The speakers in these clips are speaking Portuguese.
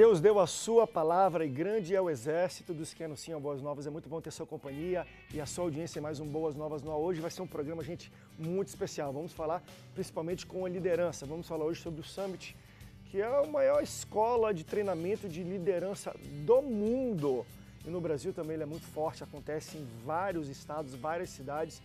Deus deu a sua palavra e grande é o exército dos que anunciam Boas Novas. É muito bom ter sua companhia e a sua audiência em mais um Boas Novas no Hoje vai ser um programa, gente, muito especial. Vamos falar principalmente com a liderança. Vamos falar hoje sobre o Summit, que é a maior escola de treinamento de liderança do mundo. E no Brasil também ele é muito forte, acontece em vários estados, várias cidades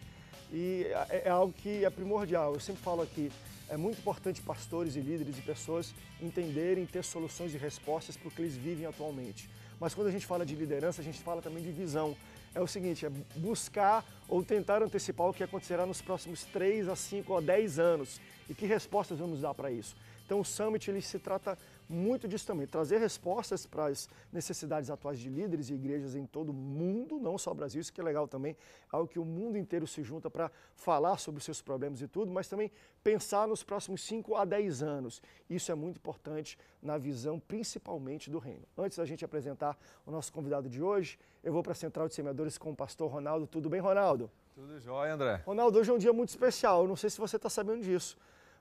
e é, é, é algo que é primordial. Eu sempre falo aqui, é muito importante pastores e líderes e pessoas entenderem, ter soluções e respostas para o que eles vivem atualmente. Mas quando a gente fala de liderança, a gente fala também de visão. É o seguinte, é buscar ou tentar antecipar o que acontecerá nos próximos 3 a 5 ou 10 anos e que respostas vamos dar para isso. Então o Summit ele se trata muito disso também, trazer respostas para as necessidades atuais de líderes e igrejas em todo o mundo, não só o Brasil, isso que é legal também, é algo que o mundo inteiro se junta para falar sobre os seus problemas e tudo, mas também pensar nos próximos 5 a 10 anos. Isso é muito importante na visão principalmente do reino. Antes da gente apresentar o nosso convidado de hoje, eu vou para a Central de Semeadores com o pastor Ronaldo. Tudo bem, Ronaldo? Tudo jóia, André. Ronaldo, hoje é um dia muito especial, eu não sei se você está sabendo disso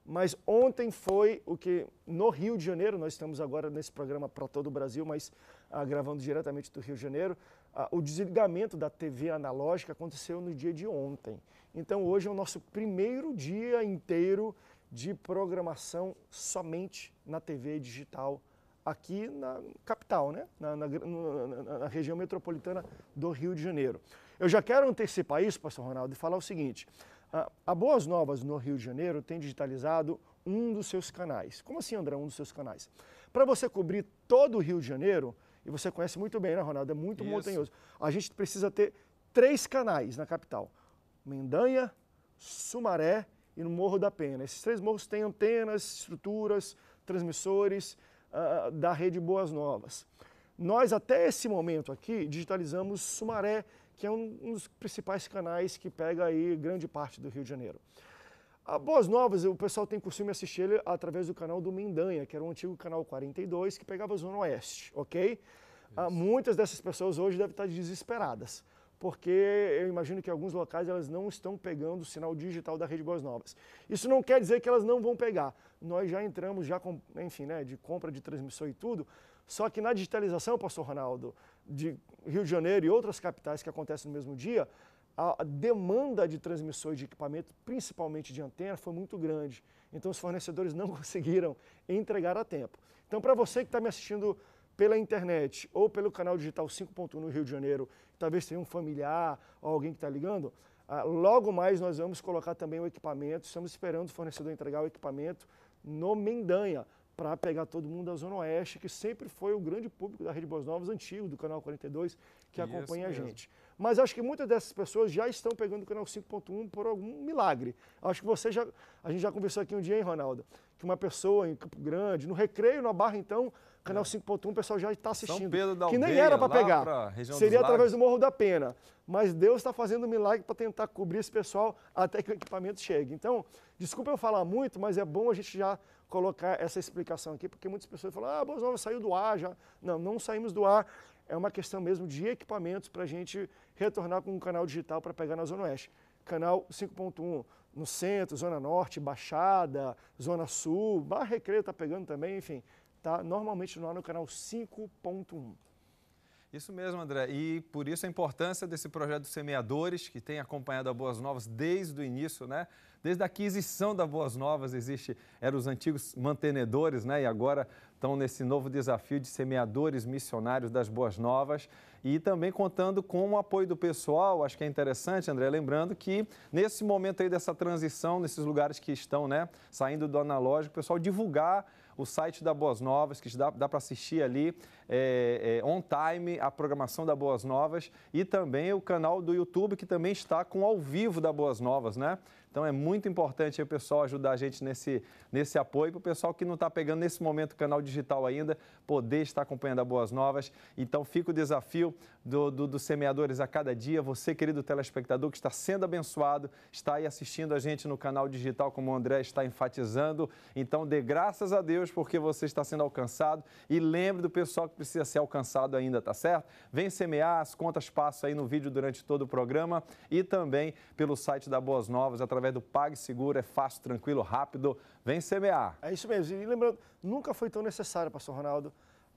mas ontem foi o que no Rio de Janeiro, nós estamos agora nesse programa para todo o Brasil, mas ah, gravando diretamente do Rio de Janeiro, ah, o desligamento da TV analógica aconteceu no dia de ontem. Então hoje é o nosso primeiro dia inteiro de programação somente na TV digital aqui na capital, né? Na, na, na, na, região metropolitana do Rio de Janeiro. Eu já quero antecipar isso, pastor Ronaldo, e falar o seguinte: a Boas Novas no Rio de Janeiro tem digitalizado um dos seus canais. Como assim, André, um dos seus canais? Para você cobrir todo o Rio de Janeiro, e você conhece muito bem, né, Ronaldo? É muito Isso. montanhoso. A gente precisa ter três canais na capital: Mendanha, Sumaré e no Morro da Pena. Esses três morros têm antenas, estruturas, transmissores uh, da rede Boas Novas. Nós, até esse momento aqui, digitalizamos Sumaré, que é um dos principais canais que pega aí grande parte do Rio de Janeiro. A Boas Novas, o pessoal tem costume assistir ele através do canal do Mendanha, que era o um antigo canal 42, que pegava a Zona Oeste, ok? Ah, muitas dessas pessoas hoje devem estar desesperadas, porque eu imagino que em alguns locais elas não estão pegando o sinal digital da Rede Boas Novas. Isso não quer dizer que elas não vão pegar. Nós já entramos, já com, enfim, né, de compra de transmissor e tudo, só que na digitalização, pastor Ronaldo, de Rio de Janeiro e outras capitais que acontecem no mesmo dia, a demanda de transmissores de equipamento, principalmente de antena, foi muito grande. Então os fornecedores não conseguiram entregar a tempo. Então para você que está me assistindo pela internet ou pelo canal digital 5.1 no Rio de Janeiro, talvez tenha um familiar ou alguém que está ligando, ah, logo mais nós vamos colocar também o equipamento, estamos esperando o fornecedor entregar o equipamento no Mendanha para pegar todo mundo da Zona Oeste, que sempre foi o grande público da Rede Boas Novas, antigo, do Canal 42, que Isso acompanha mesmo. a gente. Mas acho que muitas dessas pessoas já estão pegando o Canal 5.1 por algum milagre. Acho que você já... A gente já conversou aqui um dia, hein, Ronaldo? Que uma pessoa em Campo Grande, no recreio, na barra, então, Canal é. 5.1, o pessoal já está assistindo. São Pedro da que nem era para pegar. Seria através do Morro da Pena. Mas Deus está fazendo um milagre para tentar cobrir esse pessoal até que o equipamento chegue. Então, desculpa eu falar muito, mas é bom a gente já colocar essa explicação aqui, porque muitas pessoas falam, ah, Boas saiu do ar já. Não, não saímos do ar. É uma questão mesmo de equipamentos para a gente retornar com um canal digital para pegar na Zona Oeste. Canal 5.1 no centro, Zona Norte, Baixada, Zona Sul, Barra Recreio está pegando também, enfim tá? normalmente ar no canal 5.1. Isso mesmo, André. E por isso a importância desse projeto Semeadores, que tem acompanhado a Boas Novas desde o início, né? Desde a aquisição da Boas Novas existe, eram os antigos mantenedores, né? E agora estão nesse novo desafio de semeadores missionários das Boas Novas e também contando com o apoio do pessoal. Acho que é interessante, André, lembrando que nesse momento aí dessa transição, nesses lugares que estão, né, saindo do analógico, o pessoal divulgar o site da Boas Novas, que dá, dá para assistir ali é, é, on time a programação da Boas Novas e também o canal do YouTube, que também está com ao vivo da Boas Novas, né? Então é muito importante o pessoal ajudar a gente nesse, nesse apoio, para o pessoal que não está pegando nesse momento o canal digital ainda, poder estar acompanhando a Boas Novas. Então fica o desafio do, do, dos semeadores a cada dia. Você, querido telespectador, que está sendo abençoado, está aí assistindo a gente no canal digital, como o André está enfatizando. Então dê graças a Deus porque você está sendo alcançado e lembre do pessoal que precisa ser alcançado ainda, tá certo? Vem semear, as contas passam aí no vídeo durante todo o programa e também pelo site da Boas Novas, através através do PagSeguro. É fácil, tranquilo, rápido. Vem semear. É isso mesmo. E lembrando, nunca foi tão necessário, pastor Ronaldo,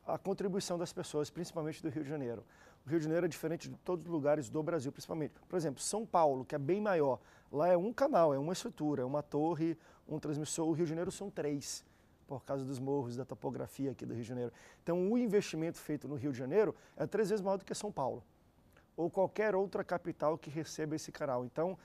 a contribuição das pessoas, principalmente do Rio de Janeiro. O Rio de Janeiro é diferente de todos os lugares do Brasil, principalmente. Por exemplo, São Paulo, que é bem maior, lá é um canal, é uma estrutura, é uma torre, um transmissor. O Rio de Janeiro são três, por causa dos morros, da topografia aqui do Rio de Janeiro. Então, o investimento feito no Rio de Janeiro é três vezes maior do que São Paulo ou qualquer outra capital que receba esse canal. Então,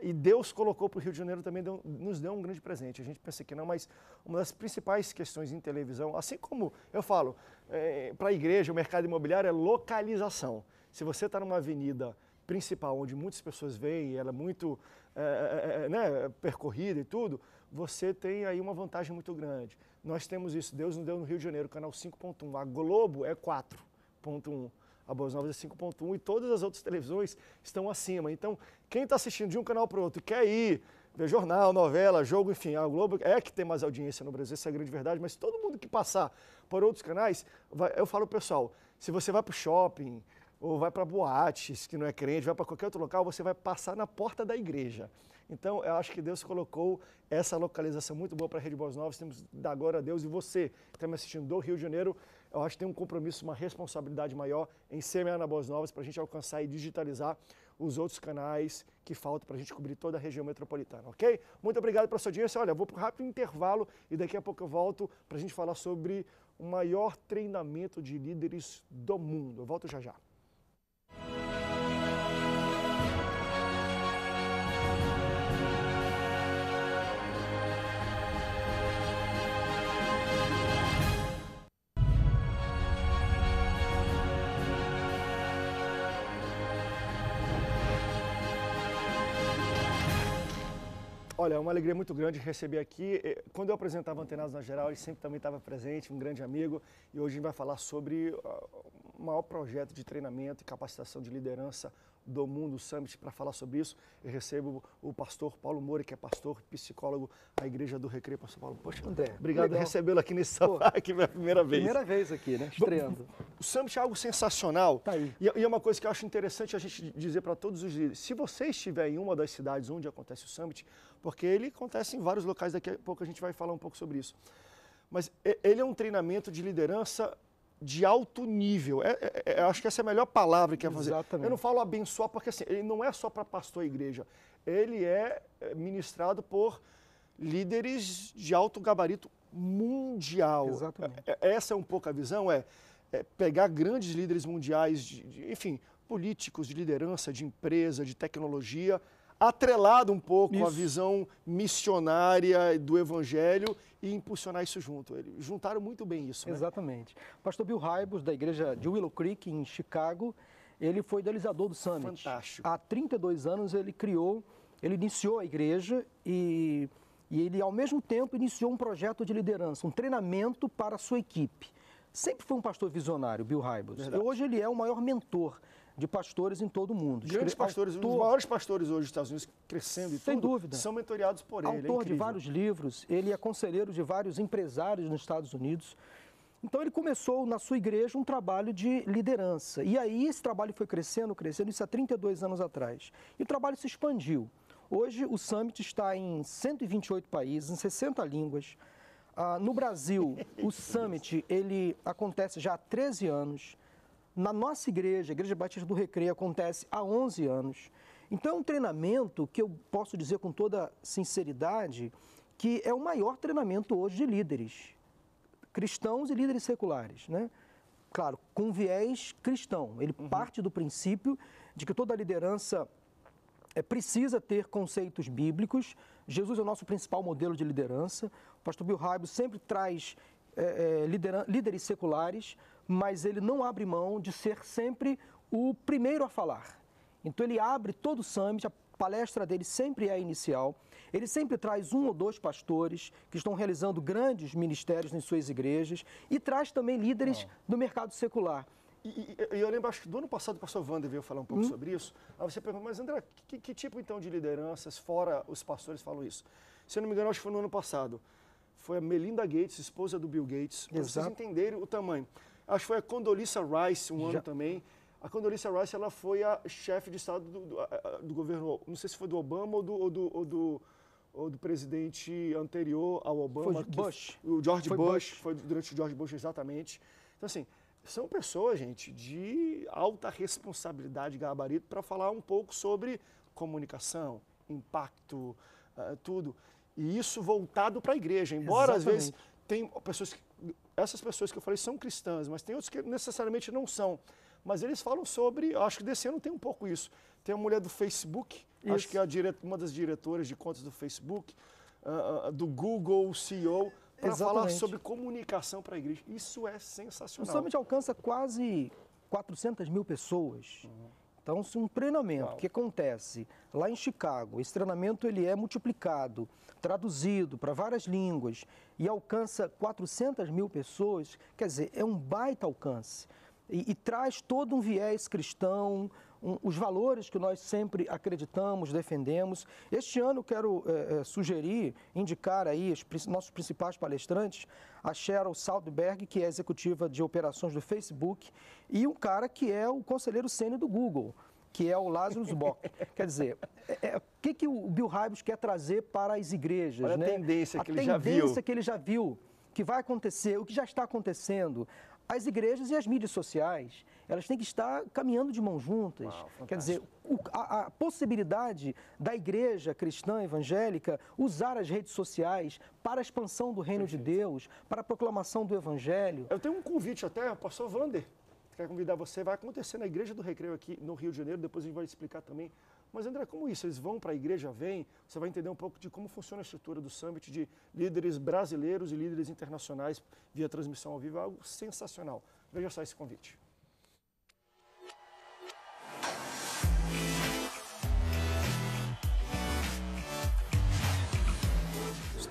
e Deus colocou para o Rio de Janeiro também, deu, nos deu um grande presente. A gente pensa que não, mas uma das principais questões em televisão, assim como eu falo, é, para a igreja, o mercado imobiliário é localização. Se você está numa avenida principal, onde muitas pessoas veem, ela é muito é é, é, é, né, percorrida e tudo, você tem aí uma vantagem muito grande. Nós temos isso, Deus nos deu no Rio de Janeiro, canal 5.1, a Globo é 4.1. A Boas Novas é 5.1 e todas as outras televisões estão acima. Então, quem está assistindo de um canal para o outro e quer ir ver jornal, novela, jogo, enfim, a Globo é que tem mais audiência no Brasil, essa é a grande verdade, mas todo mundo que passar por outros canais, vai, eu falo, pessoal, se você vai para o shopping ou vai para boates, que não é crente, vai para qualquer outro local, você vai passar na porta da igreja. Então, eu acho que Deus colocou essa localização muito boa para a Rede Boas Novas. Temos da agora a Deus e você que está me assistindo do Rio de Janeiro, eu acho que tem um compromisso, uma responsabilidade maior em semear na Boas Novas para a gente alcançar e digitalizar os outros canais que faltam para a gente cobrir toda a região metropolitana, ok? Muito obrigado pela sua audiência. Olha, eu vou para um rápido intervalo e daqui a pouco eu volto para a gente falar sobre o maior treinamento de líderes do mundo. Eu volto já já. Olha, é uma alegria muito grande receber aqui. Quando eu apresentava Antenados na Geral, ele sempre também estava presente, um grande amigo. E hoje a gente vai falar sobre ah, maior projeto de treinamento e capacitação de liderança do mundo, o Summit, para falar sobre isso. Eu recebo o pastor Paulo Mori, que é pastor, psicólogo da Igreja do Recreio. Pastor Paulo, poxa, André, obrigado por recebê-lo aqui nesse sábado que é a primeira vez. Primeira vez aqui, né? Estreando. O Summit é algo sensacional. Tá aí. É, e, é uma coisa que eu acho interessante a gente dizer para todos os líderes. Se você estiver em uma das cidades onde acontece o Summit, porque ele acontece em vários locais, daqui a pouco a gente vai falar um pouco sobre isso. Mas ele é um treinamento de liderança de alto nível. É, é, é, acho que essa é a melhor palavra que é fazer. Exatamente. Eu não falo abençoar porque assim, ele não é só para pastor e igreja. Ele é, é ministrado por líderes de alto gabarito mundial. Exatamente. É, é, essa é um pouco a visão, é, pegar grandes líderes mundiais, de, de, enfim, políticos, de liderança, de empresa, de tecnologia, atrelado um pouco isso. à visão missionária do Evangelho e impulsionar isso junto. Eles juntaram muito bem isso. Né? O Pastor Bill Raibos, da igreja de Willow Creek, em Chicago, ele foi idealizador do Summit. Fantástico. Há 32 anos ele criou, ele iniciou a igreja e, e ele, ao mesmo tempo, iniciou um projeto de liderança, um treinamento para a sua equipe. Sempre foi um pastor visionário, Bill Raibos. Hoje ele é o maior mentor de pastores em todo o mundo. Grandes pastores, autor, um dos maiores pastores hoje dos Estados Unidos, crescendo e sem tudo, dúvida. são mentoriados por é autor ele. Autor é de vários livros, ele é conselheiro de vários empresários nos Estados Unidos. Então ele começou na sua igreja um trabalho de liderança. E aí esse trabalho foi crescendo, crescendo, isso há 32 anos atrás. E o trabalho se expandiu. Hoje o Summit está em 128 países, em 60 línguas. Ah, no Brasil, o Summit ele acontece já há 13 anos. Na nossa igreja, a Igreja Batista do Recreio, acontece há 11 anos. Então é um treinamento que eu posso dizer com toda sinceridade que é o maior treinamento hoje de líderes cristãos e líderes seculares, né? Claro, com viés cristão. Ele uhum. parte do princípio de que toda liderança é, precisa ter conceitos bíblicos. Jesus é o nosso principal modelo de liderança. O pastor Bill Raibio sempre traz é, é, líderes seculares mas ele não abre mão de ser sempre o primeiro a falar. Então ele abre todo o summit, a palestra dele sempre é inicial. Ele sempre traz um ou dois pastores que estão realizando grandes ministérios em suas igrejas e traz também líderes do mercado secular. E, e, eu lembro, acho que do ano passado o pastor Wander veio falar um pouco hum? sobre isso. Aí você pergunta, mas André, que, que, tipo então de lideranças, fora os pastores, falam isso? Se eu não me engano, acho que foi no ano passado. Foi a Melinda Gates, esposa do Bill Gates, para vocês entenderem o tamanho. Acho que foi a Condoleezza Rice um Já. ano também. A Condoleezza Rice ela foi a chefe de Estado do, do, do, governo, não sei se foi do Obama ou do, ou do, ou do, ou do presidente anterior ao Obama. Foi Bush. o George foi Bush, Bush, foi durante o George Bush, exatamente. Então, assim, são pessoas, gente, de alta responsabilidade, gabarito, para falar um pouco sobre comunicação, impacto, uh, tudo. E isso voltado para a igreja. Embora, Exatamente. às vezes, tem pessoas que essas pessoas que eu falei são cristãs, mas tem outros que necessariamente não são. Mas eles falam sobre, acho que desse ano tem um pouco isso. Tem a mulher do Facebook, isso. acho que é uma das diretoras de contas do Facebook, uh, do Google, o CEO, para falar sobre comunicação para a igreja. Isso é sensacional. O Summit alcança quase 400 mil pessoas. Uhum. Então, se um treinamento Uau. que acontece lá em Chicago, esse treinamento ele é multiplicado, traduzido para várias línguas e alcança 400 mil pessoas, quer dizer, é um baita alcance. E, e traz todo um viés cristão, um, os valores que nós sempre acreditamos, defendemos. Este ano quero é, é, sugerir, indicar aí os nossos principais palestrantes, a Cheryl Saldberg, que é executiva de operações do Facebook, e um cara que é o conselheiro sênior do Google que é o Lazarus Bock. Quer dizer, é, é, o que, que o Bill Hybels quer trazer para as igrejas? Para né? a tendência que a ele já viu. A tendência que ele já viu, que vai acontecer, o que já está acontecendo. As igrejas e as mídias sociais elas têm que estar caminhando de mãos juntas. Uau, Quer dizer, o, a, a, possibilidade da igreja cristã evangélica usar as redes sociais para a expansão do reino Perfeito. de Deus, para a proclamação do evangelho. Eu tenho um convite até, pastor Vander, quer convidar você, vai acontecer na Igreja do Recreio aqui no Rio de Janeiro, depois a gente vai explicar também mas André, como isso? Eles vão para a igreja, vêm? Você vai entender um pouco de como funciona a estrutura do summit de líderes brasileiros e líderes internacionais via transmissão ao vivo, é algo sensacional. Veja só esse convite.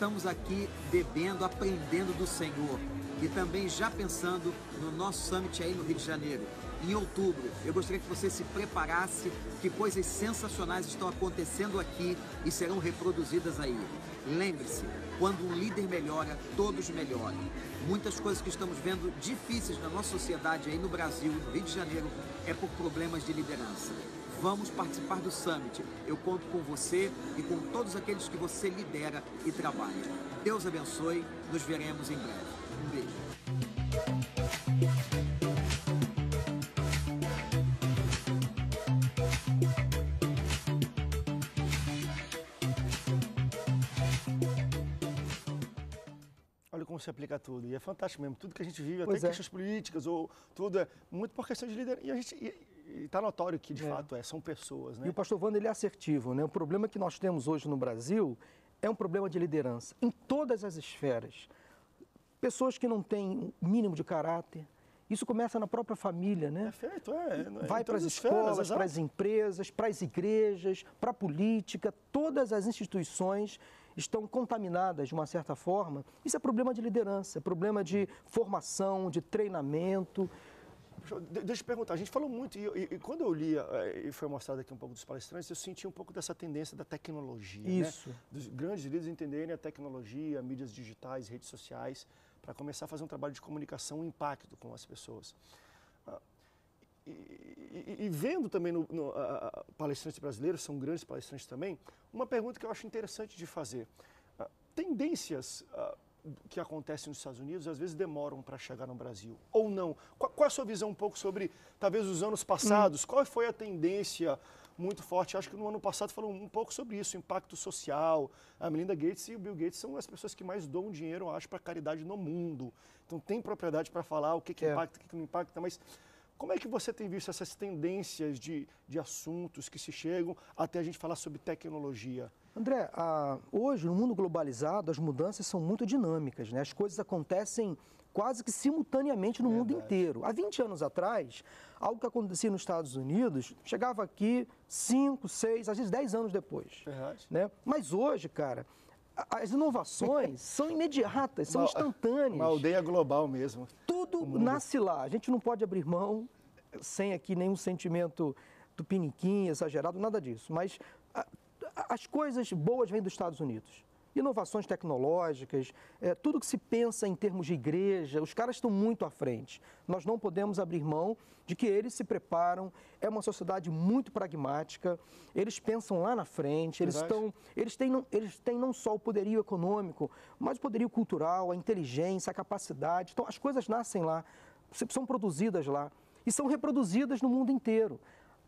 estamos aqui bebendo, aprendendo do Senhor e também já pensando no nosso summit aí no Rio de Janeiro. Em outubro, eu gostaria que você se preparasse, que coisas sensacionais estão acontecendo aqui e serão reproduzidas aí. Lembre-se, quando um líder melhora, todos melhoram. Muitas coisas que estamos vendo difíceis na nossa sociedade aí no Brasil, no Rio de Janeiro, é por problemas de liderança. Vamos participar do Summit. Eu conto com você e com todos aqueles que você lidera e trabalha. Deus abençoe. Nos veremos em breve. Um beijo. Olha como se aplica tudo. E é fantástico mesmo. Tudo que a gente vive, pois até é. questões políticas ou tudo, é muito por questão de liderança E a gente. E está notório que, de é. fato, é, são pessoas. Né? E o pastor Wanda, ele é assertivo. Né? O problema que nós temos hoje no Brasil é um problema de liderança, em todas as esferas. Pessoas que não têm o mínimo de caráter, isso começa na própria família, né? Perfeito, é. Vai para as escolas, para as empresas, para as igrejas, para a política, todas as instituições estão contaminadas de uma certa forma. Isso é problema de liderança, é problema de formação, de treinamento. Deixa eu perguntar, a gente falou muito, e, e, e quando eu li eh, e foi mostrado aqui um pouco dos palestrantes, eu senti um pouco dessa tendência da tecnologia. Né? Isso. Né? Dos grandes líderes entenderem a tecnologia, mídias digitais, redes sociais, para começar a fazer um trabalho de comunicação, um impacto com as pessoas. Ah, e, e, e, vendo também no, no uh, palestrantes brasileiros, são grandes palestrantes também, uma pergunta que eu acho interessante de fazer. Uh, tendências uh, que acontece nos Estados Unidos às vezes demoram para chegar no Brasil, ou não? Qual, qual, é a sua visão um pouco sobre, talvez, os anos passados? Hum. Qual foi a tendência muito forte? Acho que no ano passado falou um pouco sobre isso, impacto social. A Melinda Gates e o Bill Gates são as pessoas que mais doam dinheiro, acho, para caridade no mundo. Então, tem propriedade para falar o que, que é. impacta, o que, que não impacta, mas... Como é que você tem visto essas tendências de, de assuntos que se chegam até a gente falar sobre tecnologia? André, hoje no mundo globalizado as mudanças são muito dinâmicas, né? as coisas acontecem quase que simultaneamente no mundo inteiro. Há 20 anos atrás, algo que acontecia nos Estados Unidos chegava aqui 5, 6, às vezes 10 anos depois. Verdade. Né? Mas hoje, cara, as inovações são imediatas, são uma, instantâneas. Uma aldeia global mesmo. Tudo nasce lá. A gente não pode abrir mão sem aqui nenhum sentimento do exagerado, nada disso. Mas as coisas boas vêm dos Estados Unidos. Inovações tecnológicas, é, tudo que se pensa em termos de igreja, os caras estão muito à frente. Nós não podemos abrir mão de que eles se preparam, é uma sociedade muito pragmática, eles pensam lá na frente, eles, estão, eles, têm, eles têm não só o poderio econômico, mas o poderio cultural, a inteligência, a capacidade. Então, as coisas nascem lá, são produzidas lá e são reproduzidas no mundo inteiro.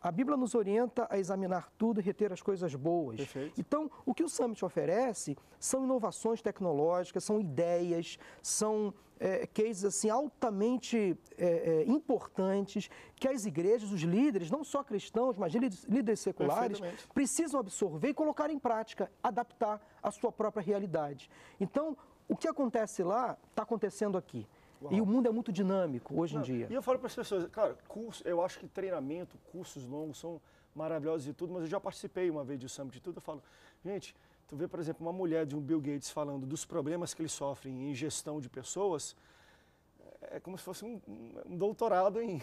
A Bíblia nos orienta a examinar tudo e reter as coisas boas. Perfeito. Então, o que o Summit oferece são inovações tecnológicas, são ideias, são é, cases assim, altamente é, é, importantes que as igrejas, os líderes, não só cristãos, mas líderes, líderes seculares, precisam absorver e colocar em prática, adaptar à sua própria realidade. Então, o que acontece lá está acontecendo aqui. Uau. E o mundo é muito dinâmico hoje Não, em dia. E eu falo para as pessoas, cara, curso, eu acho que treinamento, cursos longos são maravilhosos e tudo, mas eu já participei uma vez de um summit tudo, eu falo, gente, tu vê, por exemplo, uma mulher de um Bill Gates falando dos problemas que ele sofre em gestão de pessoas, é, é como se fosse um, um doutorado em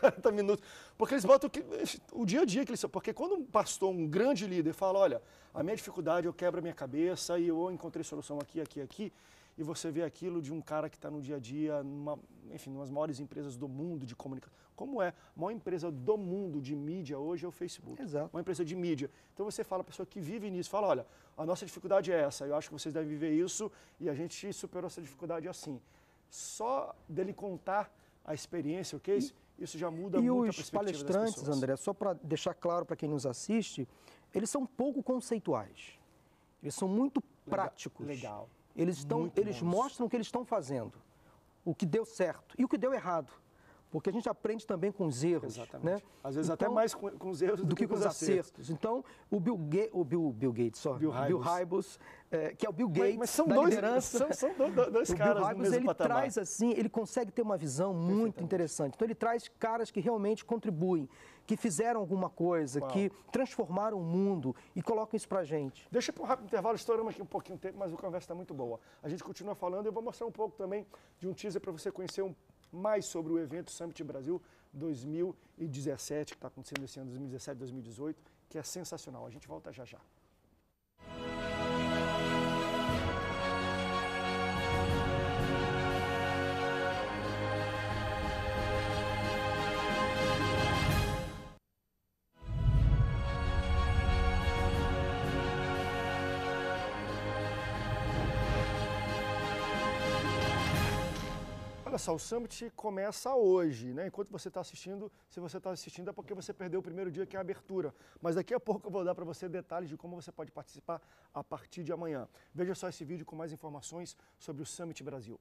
40 minutos. Porque eles botam o, o, dia a dia que eles Porque quando um pastor, um grande líder, fala, olha, a minha dificuldade, eu quebro a minha cabeça e eu encontrei solução aqui, aqui, aqui, e você vê aquilo de um cara que está no dia a dia, numa, enfim, nas maiores empresas do mundo de comunicação. Como é? A maior empresa do mundo de mídia hoje é o Facebook. Exato. Uma empresa de mídia. Então você fala, a pessoa que vive nisso, fala, olha, a nossa dificuldade é essa, eu acho que vocês devem viver isso e a gente superou essa dificuldade assim. Só dele contar a experiência, o case, e, isso já muda muito a perspectiva E os palestrantes, André, só para deixar claro para quem nos assiste, eles são pouco conceituais. Eles são muito práticos. Legal. Eles, estão, eles mostram o que eles estão fazendo, o que deu certo e o que deu errado. Porque a gente aprende também com os erros. Exatamente. Né? Às vezes então, até mais com, com, os erros do, do que, que, com os acertos. acertos. Então, o Bill, Ga o Bill, Bill Gates, só, Bill Hybels, é, que é o Bill Gates mas, mas são da dois, liderança. São, são dois, dois caras Bill Hybels, ele patamar. traz assim, ele consegue ter uma visão muito interessante. Então, ele traz caras que realmente contribuem, que fizeram alguma coisa, Uau. que transformaram o mundo e colocam isso pra gente. Deixa para um rápido intervalo, estouramos aqui um pouquinho o tempo, mas a conversa está muito boa. A gente continua falando e eu vou mostrar um pouco também de um teaser para você conhecer um mais sobre o evento Summit Brasil 2017, que está acontecendo esse ano, 2017, 2018, que é sensacional. A gente volta já já. Olha só, o Summit começa hoje, né? Enquanto você está assistindo, se você está assistindo é porque você perdeu o primeiro dia, que é a abertura. Mas daqui a pouco eu vou dar para você detalhes de como você pode participar a partir de amanhã. Veja só esse vídeo com mais informações sobre o Summit Brasil.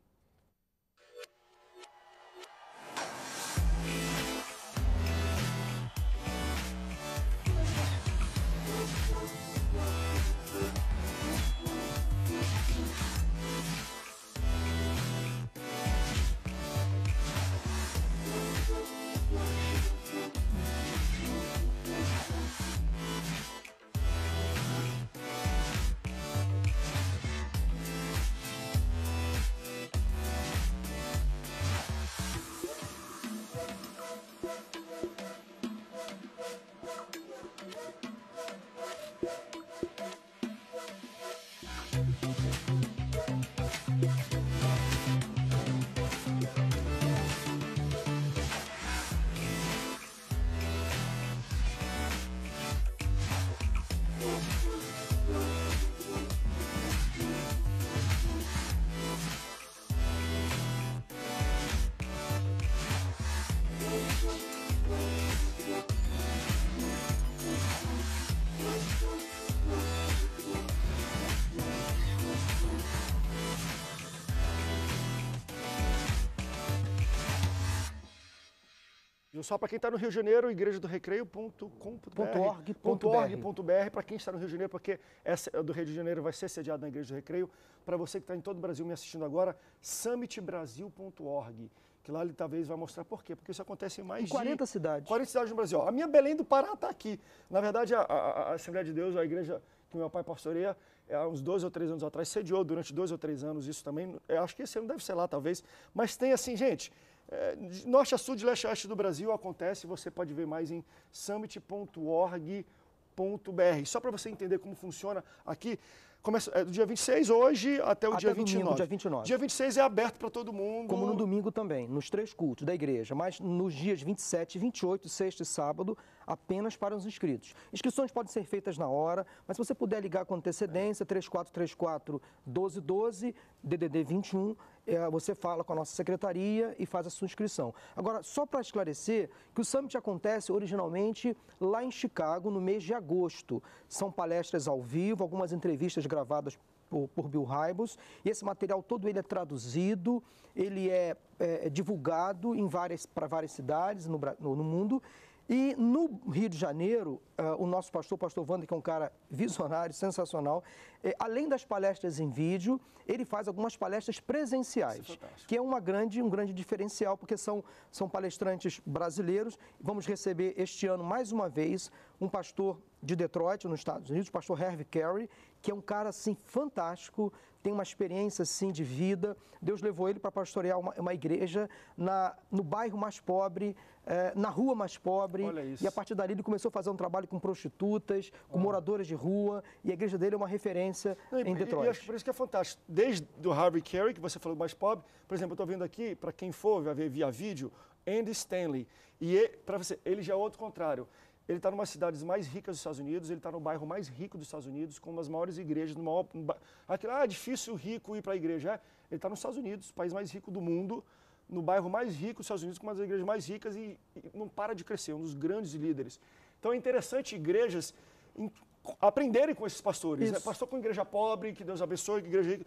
Viu? Só para quem está no Rio de Janeiro, igreja do para quem está no Rio de Janeiro, porque essa do Rio de Janeiro vai ser sediada na Igreja do Recreio. Para você que está em todo o Brasil me assistindo agora, summitbrasil.org que lá ele talvez vai mostrar por quê. Porque isso acontece em mais em 40 de... cidades. 40 cidades no Brasil. A minha Belém do Pará está aqui. Na verdade, a, a, a, Assembleia de Deus, a igreja que meu pai pastoreia, é, há uns dois ou três anos atrás, sediou durante dois ou três anos isso também. Eu acho que esse ano deve ser lá, talvez. Mas tem assim, gente, é, norte a sul, de leste a oeste do Brasil acontece, você pode ver mais em summit.org.br. Só para você entender como funciona aqui, começa é, do dia 26 hoje até o até dia domingo, 29. dia 29. Dia 26 é aberto para todo mundo. Como no domingo também, nos três cultos da igreja, mas nos dias 27, 28, sexta e sábado, apenas para os inscritos. Inscrições podem ser feitas na hora, mas se você puder ligar com antecedência, é. 3434 1212, DDD 21, é, você fala com a nossa secretaria e faz a sua inscrição. Agora, só para esclarecer, que o Summit acontece originalmente lá em Chicago, no mês de agosto. São palestras ao vivo, algumas entrevistas gravadas por, por Bill Hybels. E esse material todo ele é traduzido, ele é, é divulgado em várias para várias cidades no, no, no mundo e no Rio de Janeiro, eh, o nosso pastor, o pastor Wander, que é um cara visionário, sensacional, eh, além das palestras em vídeo, ele faz algumas palestras presenciais, é que é uma grande, um grande diferencial, porque são, são palestrantes brasileiros. Vamos receber este ano, mais uma vez, um pastor de Detroit, nos Estados Unidos, o pastor Harvey Carey, que é um cara assim fantástico, tem uma experiência assim de vida. Deus levou ele para pastorear uma, uma igreja na, no bairro mais pobre, é, na rua mais pobre. E a partir dali ele começou a fazer um trabalho com prostitutas, com oh. moradoras de rua. E a igreja dele é uma referência em Detroit. E acho por isso que é fantástico. Desde o Harvey Carey, que você falou mais pobre, por exemplo, eu estou vendo aqui, para quem for vai ver via vídeo, Andy Stanley. E para você, ele já é outro contrário ele está numa das cidades mais ricas dos Estados Unidos, ele está no bairro mais rico dos Estados Unidos, com uma das maiores igrejas, no maior... Aquilo, ah, difícil rico ir para a igreja. É, ele está nos Estados Unidos, país mais rico do mundo, no bairro mais rico dos Estados Unidos, com uma das igrejas mais ricas e, e não para de crescer, um dos grandes líderes. Então é interessante igrejas em, aprenderem com esses pastores. Né? Pastor com igreja pobre, que Deus abençoe, que igreja rica.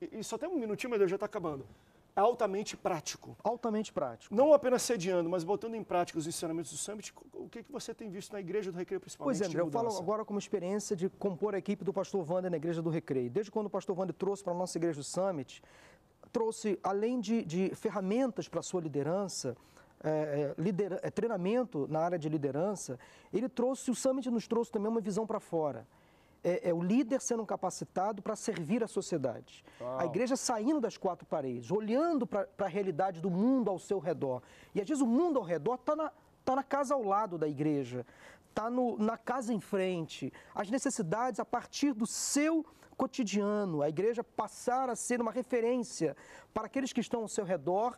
E, e só tem um minutinho, meu Deus, já está acabando altamente prático. Altamente prático. Não apenas sediando, mas botando em prática os ensinamentos do Summit, tipo, o que, que você tem visto na Igreja do Recreio, principalmente? Pois é, André, eu falo agora como experiência de compor a equipe do pastor Wander na Igreja do Recreio. Desde quando o pastor Wander trouxe para a nossa Igreja do Summit, trouxe, além de, de ferramentas para a sua liderança, é, é, é, treinamento na área de liderança, ele trouxe, o Summit nos trouxe também uma visão para fora é, é, o líder sendo capacitado para servir a sociedade. Uau. A igreja saindo das quatro paredes, olhando para a realidade do mundo ao seu redor. E às vezes o mundo ao redor está na, tá na casa ao lado da igreja, está na casa em frente. As necessidades a partir do seu cotidiano. A igreja passar a ser uma referência para aqueles que estão ao seu redor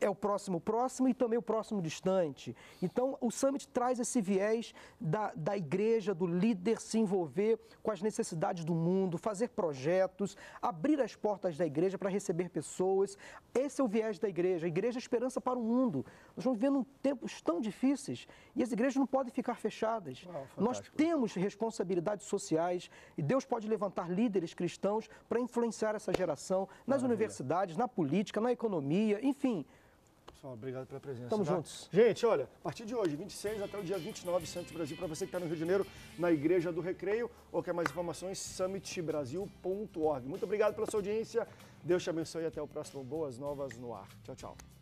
é o próximo próximo e também o próximo distante. Então, o summit traz esse viés da, da igreja, do líder se envolver com as necessidades do mundo, fazer projetos, abrir as portas da igreja para receber pessoas. Esse é o viés da igreja. A igreja é a esperança para o mundo. Nós estamos vivendo tempos tão difíceis e as igrejas não podem ficar fechadas. Nós temos responsabilidades sociais e Deus pode levantar líderes cristãos para influenciar essa geração nas Maravilha. universidades, na política, na economia, enfim. Pessoal, obrigado pela presença. Tamo tá? juntos. Gente, olha, a partir de hoje, 26 até o dia 29, Santos Brasil, para você que está no Rio de Janeiro, na Igreja do Recreio, ou quer mais informações, summitbrasil.org. Muito obrigado pela sua audiência, Deus te abençoe e até o próximo Boas Novas no Ar. Tchau, tchau.